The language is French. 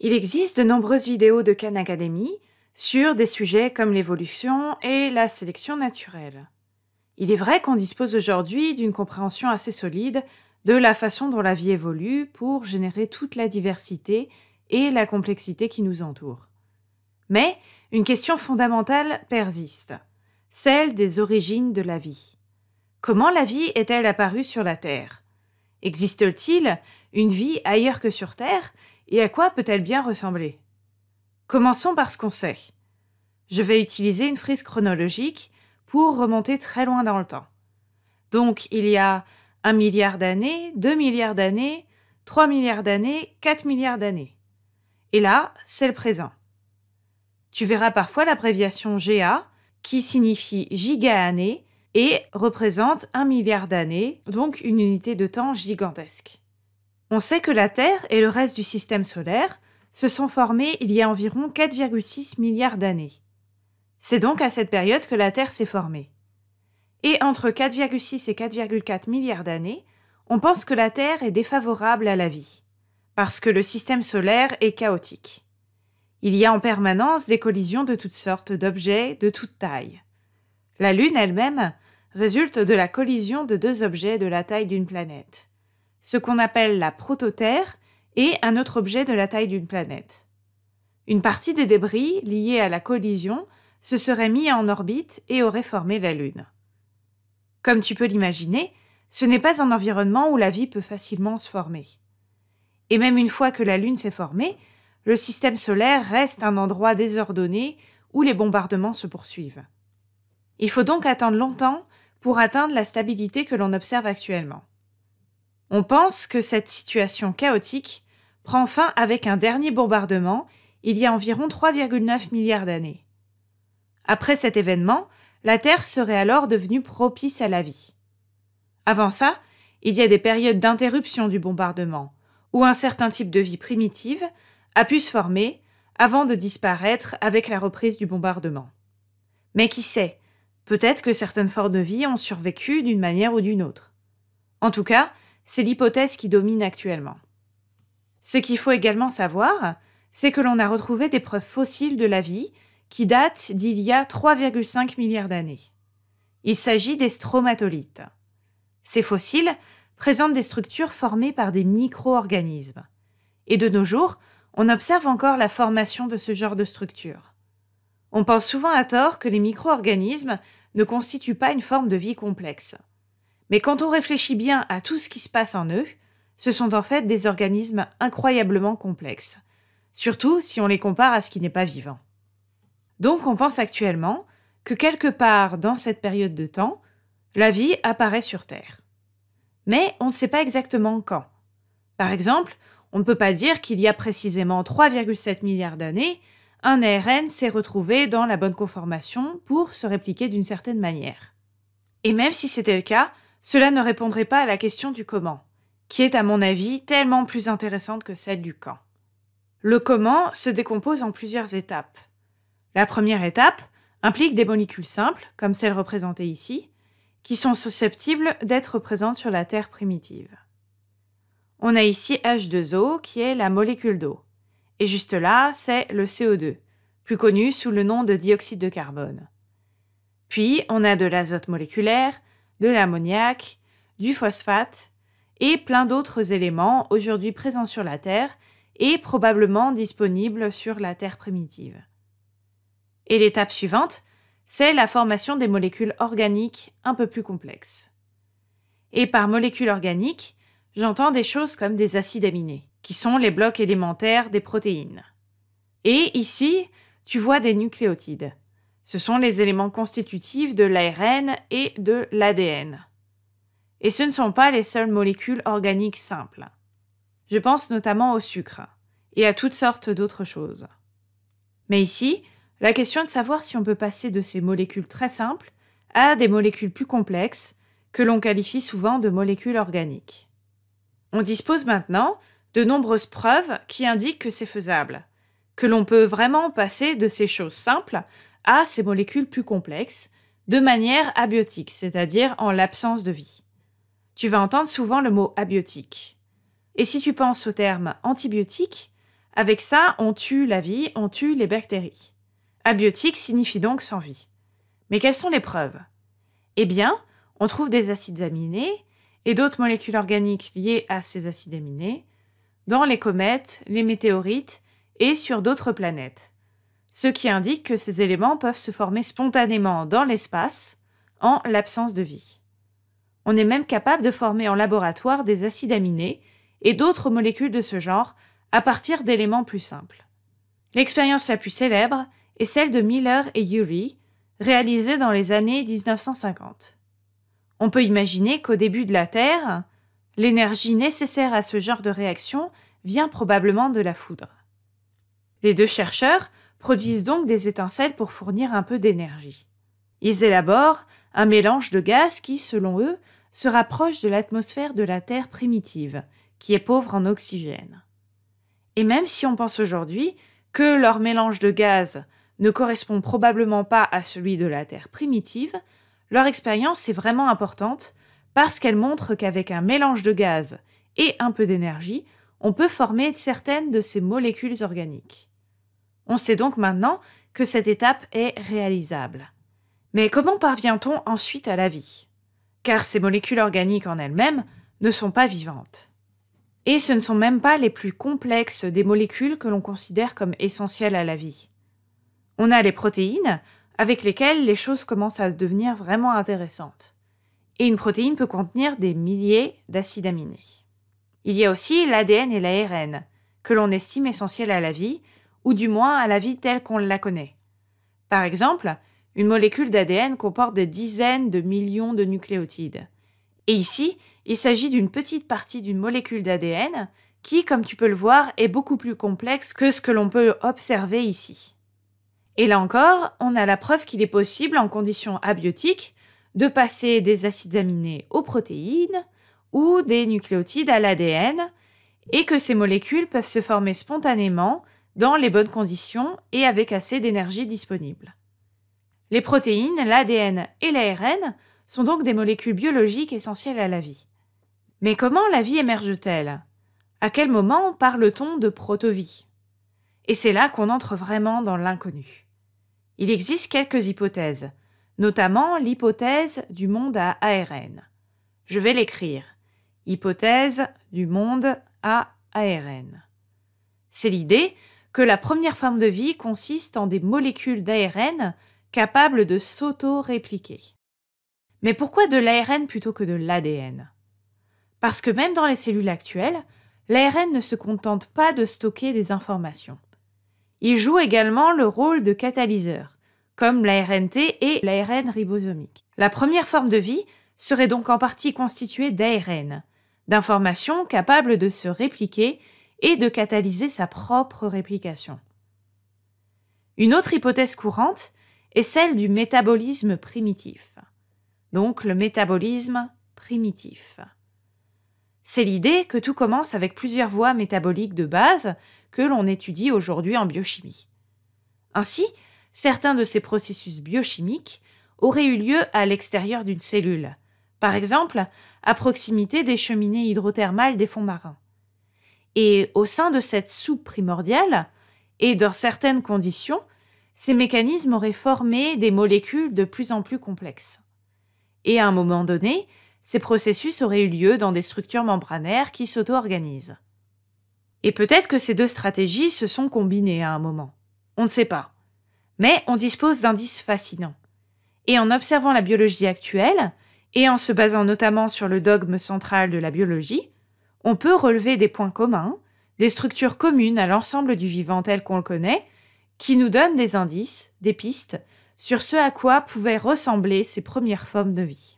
Il existe de nombreuses vidéos de Khan Academy sur des sujets comme l'évolution et la sélection naturelle. Il est vrai qu'on dispose aujourd'hui d'une compréhension assez solide de la façon dont la vie évolue pour générer toute la diversité et la complexité qui nous entoure. Mais une question fondamentale persiste, celle des origines de la vie. Comment la vie est-elle apparue sur la Terre Existe-t-il une vie ailleurs que sur Terre et à quoi peut-elle bien ressembler Commençons par ce qu'on sait. Je vais utiliser une frise chronologique pour remonter très loin dans le temps. Donc il y a 1 milliard d'années, 2 milliards d'années, 3 milliards d'années, 4 milliards d'années. Et là, c'est le présent. Tu verras parfois l'abréviation GA, qui signifie giga-année et représente 1 milliard d'années, donc une unité de temps gigantesque. On sait que la Terre et le reste du système solaire se sont formés il y a environ 4,6 milliards d'années. C'est donc à cette période que la Terre s'est formée. Et entre 4,6 et 4,4 milliards d'années, on pense que la Terre est défavorable à la vie, parce que le système solaire est chaotique. Il y a en permanence des collisions de toutes sortes d'objets de toutes tailles. La Lune elle-même résulte de la collision de deux objets de la taille d'une planète ce qu'on appelle la prototerre, et un autre objet de la taille d'une planète. Une partie des débris liés à la collision se serait mis en orbite et aurait formé la Lune. Comme tu peux l'imaginer, ce n'est pas un environnement où la vie peut facilement se former. Et même une fois que la Lune s'est formée, le système solaire reste un endroit désordonné où les bombardements se poursuivent. Il faut donc attendre longtemps pour atteindre la stabilité que l'on observe actuellement. On pense que cette situation chaotique prend fin avec un dernier bombardement il y a environ 3,9 milliards d'années. Après cet événement, la Terre serait alors devenue propice à la vie. Avant ça, il y a des périodes d'interruption du bombardement, où un certain type de vie primitive a pu se former avant de disparaître avec la reprise du bombardement. Mais qui sait, peut-être que certaines formes de vie ont survécu d'une manière ou d'une autre. En tout cas, c'est l'hypothèse qui domine actuellement. Ce qu'il faut également savoir, c'est que l'on a retrouvé des preuves fossiles de la vie qui datent d'il y a 3,5 milliards d'années. Il s'agit des stromatolites. Ces fossiles présentent des structures formées par des micro-organismes. Et de nos jours, on observe encore la formation de ce genre de structures. On pense souvent à tort que les micro-organismes ne constituent pas une forme de vie complexe. Mais quand on réfléchit bien à tout ce qui se passe en eux, ce sont en fait des organismes incroyablement complexes, surtout si on les compare à ce qui n'est pas vivant. Donc on pense actuellement que quelque part dans cette période de temps, la vie apparaît sur Terre. Mais on ne sait pas exactement quand. Par exemple, on ne peut pas dire qu'il y a précisément 3,7 milliards d'années, un ARN s'est retrouvé dans la bonne conformation pour se répliquer d'une certaine manière. Et même si c'était le cas, cela ne répondrait pas à la question du comment, qui est à mon avis tellement plus intéressante que celle du quand. Le comment se décompose en plusieurs étapes. La première étape implique des molécules simples, comme celles représentées ici, qui sont susceptibles d'être présentes sur la Terre primitive. On a ici H2O, qui est la molécule d'eau. Et juste là, c'est le CO2, plus connu sous le nom de dioxyde de carbone. Puis, on a de l'azote moléculaire, de l'ammoniac, du phosphate et plein d'autres éléments aujourd'hui présents sur la Terre et probablement disponibles sur la Terre primitive. Et l'étape suivante, c'est la formation des molécules organiques un peu plus complexes. Et par molécules organiques, j'entends des choses comme des acides aminés, qui sont les blocs élémentaires des protéines. Et ici, tu vois des nucléotides, ce sont les éléments constitutifs de l'ARN et de l'ADN. Et ce ne sont pas les seules molécules organiques simples. Je pense notamment au sucre et à toutes sortes d'autres choses. Mais ici, la question est de savoir si on peut passer de ces molécules très simples à des molécules plus complexes que l'on qualifie souvent de molécules organiques. On dispose maintenant de nombreuses preuves qui indiquent que c'est faisable, que l'on peut vraiment passer de ces choses simples à ces molécules plus complexes, de manière abiotique, c'est-à-dire en l'absence de vie. Tu vas entendre souvent le mot abiotique. Et si tu penses au terme antibiotique, avec ça, on tue la vie, on tue les bactéries. Abiotique signifie donc sans vie. Mais quelles sont les preuves Eh bien, on trouve des acides aminés et d'autres molécules organiques liées à ces acides aminés dans les comètes, les météorites et sur d'autres planètes ce qui indique que ces éléments peuvent se former spontanément dans l'espace, en l'absence de vie. On est même capable de former en laboratoire des acides aminés et d'autres molécules de ce genre à partir d'éléments plus simples. L'expérience la plus célèbre est celle de Miller et Urey, réalisée dans les années 1950. On peut imaginer qu'au début de la Terre, l'énergie nécessaire à ce genre de réaction vient probablement de la foudre. Les deux chercheurs produisent donc des étincelles pour fournir un peu d'énergie. Ils élaborent un mélange de gaz qui, selon eux, se rapproche de l'atmosphère de la Terre primitive, qui est pauvre en oxygène. Et même si on pense aujourd'hui que leur mélange de gaz ne correspond probablement pas à celui de la Terre primitive, leur expérience est vraiment importante parce qu'elle montre qu'avec un mélange de gaz et un peu d'énergie, on peut former certaines de ces molécules organiques. On sait donc maintenant que cette étape est réalisable. Mais comment parvient-on ensuite à la vie Car ces molécules organiques en elles-mêmes ne sont pas vivantes. Et ce ne sont même pas les plus complexes des molécules que l'on considère comme essentielles à la vie. On a les protéines, avec lesquelles les choses commencent à devenir vraiment intéressantes. Et une protéine peut contenir des milliers d'acides aminés. Il y a aussi l'ADN et l'ARN, que l'on estime essentiels à la vie, ou du moins à la vie telle qu'on la connaît. Par exemple, une molécule d'ADN comporte des dizaines de millions de nucléotides. Et ici, il s'agit d'une petite partie d'une molécule d'ADN qui, comme tu peux le voir, est beaucoup plus complexe que ce que l'on peut observer ici. Et là encore, on a la preuve qu'il est possible, en conditions abiotiques, de passer des acides aminés aux protéines ou des nucléotides à l'ADN, et que ces molécules peuvent se former spontanément dans les bonnes conditions et avec assez d'énergie disponible. Les protéines, l'ADN et l'ARN sont donc des molécules biologiques essentielles à la vie. Mais comment la vie émerge-t-elle À quel moment parle-t-on de protovie Et c'est là qu'on entre vraiment dans l'inconnu. Il existe quelques hypothèses, notamment l'hypothèse du monde à ARN. Je vais l'écrire. Hypothèse du monde à ARN. C'est l'idée que la première forme de vie consiste en des molécules d'ARN capables de s'auto-répliquer. Mais pourquoi de l'ARN plutôt que de l'ADN Parce que même dans les cellules actuelles, l'ARN ne se contente pas de stocker des informations. Il joue également le rôle de catalyseur, comme l'ARNT et l'ARN ribosomique. La première forme de vie serait donc en partie constituée d'ARN, d'informations capables de se répliquer et de catalyser sa propre réplication. Une autre hypothèse courante est celle du métabolisme primitif, donc le métabolisme primitif. C'est l'idée que tout commence avec plusieurs voies métaboliques de base que l'on étudie aujourd'hui en biochimie. Ainsi, certains de ces processus biochimiques auraient eu lieu à l'extérieur d'une cellule, par exemple à proximité des cheminées hydrothermales des fonds marins. Et au sein de cette soupe primordiale, et dans certaines conditions, ces mécanismes auraient formé des molécules de plus en plus complexes. Et à un moment donné, ces processus auraient eu lieu dans des structures membranaires qui s'auto-organisent. Et peut-être que ces deux stratégies se sont combinées à un moment. On ne sait pas. Mais on dispose d'indices fascinants. Et en observant la biologie actuelle, et en se basant notamment sur le dogme central de la biologie, on peut relever des points communs, des structures communes à l'ensemble du vivant tel qu'on le connaît, qui nous donnent des indices, des pistes, sur ce à quoi pouvaient ressembler ces premières formes de vie.